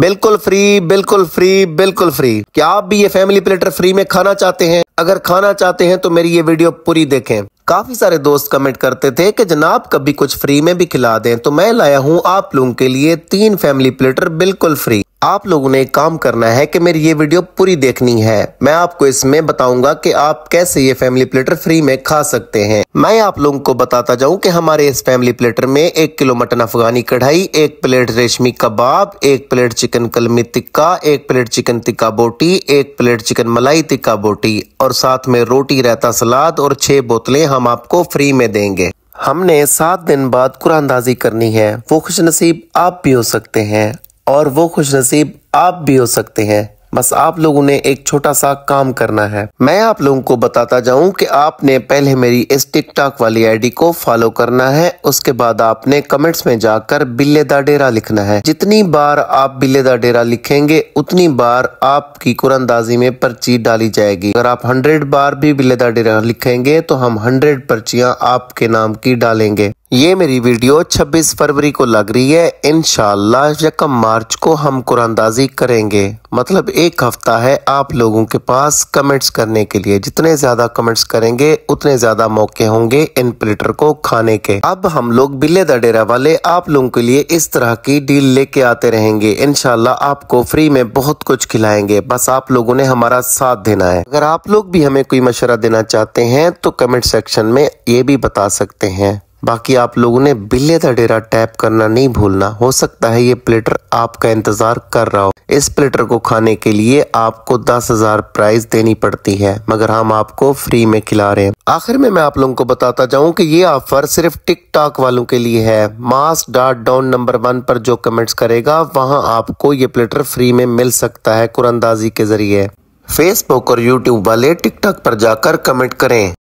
बिल्कुल फ्री बिल्कुल फ्री बिल्कुल फ्री क्या आप भी ये फैमिली प्लेटर फ्री में खाना चाहते हैं अगर खाना चाहते हैं तो मेरी ये वीडियो पूरी देखें काफी सारे दोस्त कमेंट करते थे कि जनाब कभी कुछ फ्री में भी खिला दें तो मैं लाया हूँ आप लोगों के लिए तीन फैमिली प्लेटर बिल्कुल फ्री आप लोगों ने एक काम करना है कि मेरी ये वीडियो पूरी देखनी है मैं आपको इसमें बताऊंगा कि आप कैसे ये फैमिली प्लेटर फ्री में खा सकते हैं मैं आप लोगों को बताता जाऊं कि हमारे इस फैमिली प्लेटर में एक किलो मटन अफगानी कढ़ाई एक प्लेट रेशमी कबाब एक प्लेट चिकन कलमी तिक्का एक प्लेट चिकन तिक्का बोटी एक प्लेट चिकन मलाई तिक्का बोटी और साथ में रोटी रहता सलाद और छह बोतलें हम आपको फ्री में देंगे हमने सात दिन बाद कुरानदाजी करनी है वो खुश नसीब आप भी हो सकते हैं और वो खुश नसीब आप भी हो सकते हैं बस आप लोगों ने एक छोटा सा काम करना है मैं आप लोगों को बताता जाऊं कि आपने पहले मेरी इस टिकटॉक वाली आईडी को फॉलो करना है उसके बाद आपने कमेंट्स में जाकर दा डेरा लिखना है जितनी बार आप बिल्ले दा डेरा लिखेंगे उतनी बार आपकी कुरंदाजी में पर्ची डाली जाएगी अगर आप हंड्रेड बार भी बिल्ले दा डेरा लिखेंगे तो हम हंड्रेड पर्चिया आपके नाम की डालेंगे ये मेरी वीडियो 26 फरवरी को लग रही है इन यकम मार्च को हम कुरानदाजी करेंगे मतलब एक हफ्ता है आप लोगों के पास कमेंट्स करने के लिए जितने ज्यादा कमेंट्स करेंगे उतने ज्यादा मौके होंगे इन प्लेटर को खाने के अब हम लोग बिल्ले दडेरा वाले आप लोगों के लिए इस तरह की डील लेके आते रहेंगे इनशाला आपको फ्री में बहुत कुछ खिलाएंगे बस आप लोगों ने हमारा साथ देना है अगर आप लोग भी हमें कोई मशुरा देना चाहते हैं तो कमेंट सेक्शन में ये भी बता सकते हैं बाकी आप लोगों ने बिल्ले का डेरा टैप करना नहीं भूलना हो सकता है ये प्लेटर आपका इंतजार कर रहा हो इस प्लेटर को खाने के लिए आपको दस हजार प्राइस देनी पड़ती है मगर हम आपको फ्री में खिला रहे हैं आखिर में मैं आप लोगों को बताता जाऊं कि ये ऑफर सिर्फ टिकटॉक वालों के लिए है mass dot down number one पर जो कमेंट्स करेगा वहां आपको ये प्लेटर फ्री में मिल सकता है कुरंदाजी के जरिए फेसबुक और यूट्यूब वाले टिकटॉक पर जाकर कमेंट करें